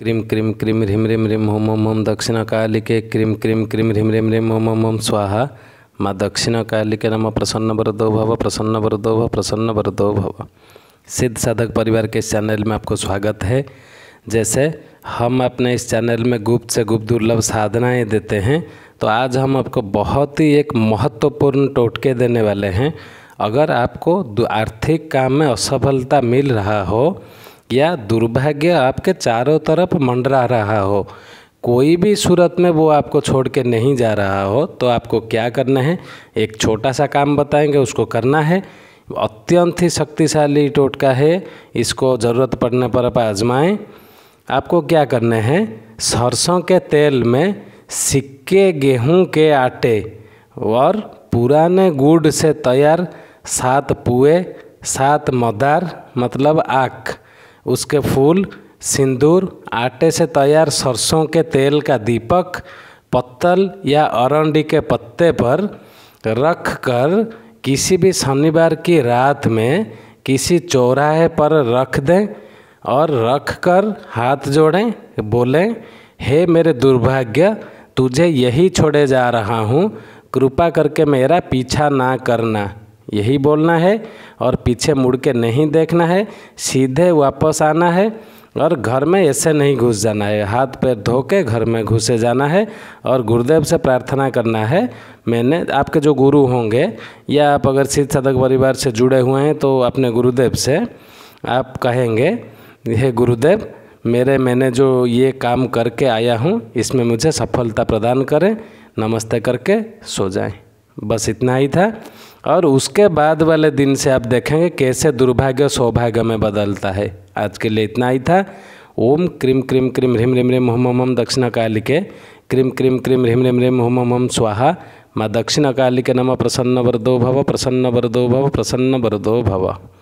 cream क्रीम क्रीम ह्रीम ह्रीम ह्रीम होम ओम ओम दक्षिण कालिके क्रीम क्रीम क्रीम ह्रीम ह्रीम ह्रीम होम होम ओम स्वाहा माँ दक्षिण कालिके नम प्रसन्न वरदो भव प्रसन्न वरदो भव प्रसन्न वरदो भव सिद्ध साधक परिवार के इस चैनल में आपको स्वागत है जैसे हम अपने इस चैनल में गुप्त से गुप्त दुर्लभ साधनाएँ देते हैं तो आज हम आपको बहुत ही एक महत्वपूर्ण टोटके देने वाले हैं अगर आपको आर्थिक काम में असफलता मिल रहा हो या दुर्भाग्य आपके चारों तरफ मंडरा रहा हो कोई भी सूरत में वो आपको छोड़ के नहीं जा रहा हो तो आपको क्या करना है एक छोटा सा काम बताएंगे उसको करना है अत्यंत ही शक्तिशाली टोटका है इसको ज़रूरत पड़ने पर आप आजमाएँ आपको क्या करना है सरसों के तेल में सिक्के गेहूं के आटे और पुराने गुड़ से तैयार सात पुए सात मदार मतलब आँख उसके फूल सिंदूर आटे से तैयार सरसों के तेल का दीपक पत्तल या अरंडी के पत्ते पर रख कर किसी भी शनिवार की रात में किसी चौराहे पर रख दें और रख कर हाथ जोड़ें बोलें हे मेरे दुर्भाग्य तुझे यही छोड़े जा रहा हूँ कृपा करके मेरा पीछा ना करना यही बोलना है और पीछे मुड़ के नहीं देखना है सीधे वापस आना है और घर में ऐसे नहीं घुस जाना है हाथ पैर धो के घर में घुसे जाना है और गुरुदेव से प्रार्थना करना है मैंने आपके जो गुरु होंगे या आप अगर सिद्ध सदक परिवार से जुड़े हुए हैं तो अपने गुरुदेव से आप कहेंगे हे गुरुदेव मेरे मैंने जो ये काम करके आया हूँ इसमें मुझे सफलता प्रदान करें नमस्ते करके सो जाएं बस इतना ही था और उसके बाद वाले दिन से आप देखेंगे कैसे दुर्भाग्य सौभाग्य में बदलता है आज के लिए इतना ही था ओम क्रीम क्रीम क्रीम ह्रीम रिम रिम हुम हम दक्षिण दक्षिणा काली के क्रीम क्रीम क्रीम ह्रीम रिम रिम हुम हम स्वाहा माँ दक्षिणा काली के नम प्रसन्न वरदो भव प्रसन्न वरदो भव प्रसन्न वरदो भव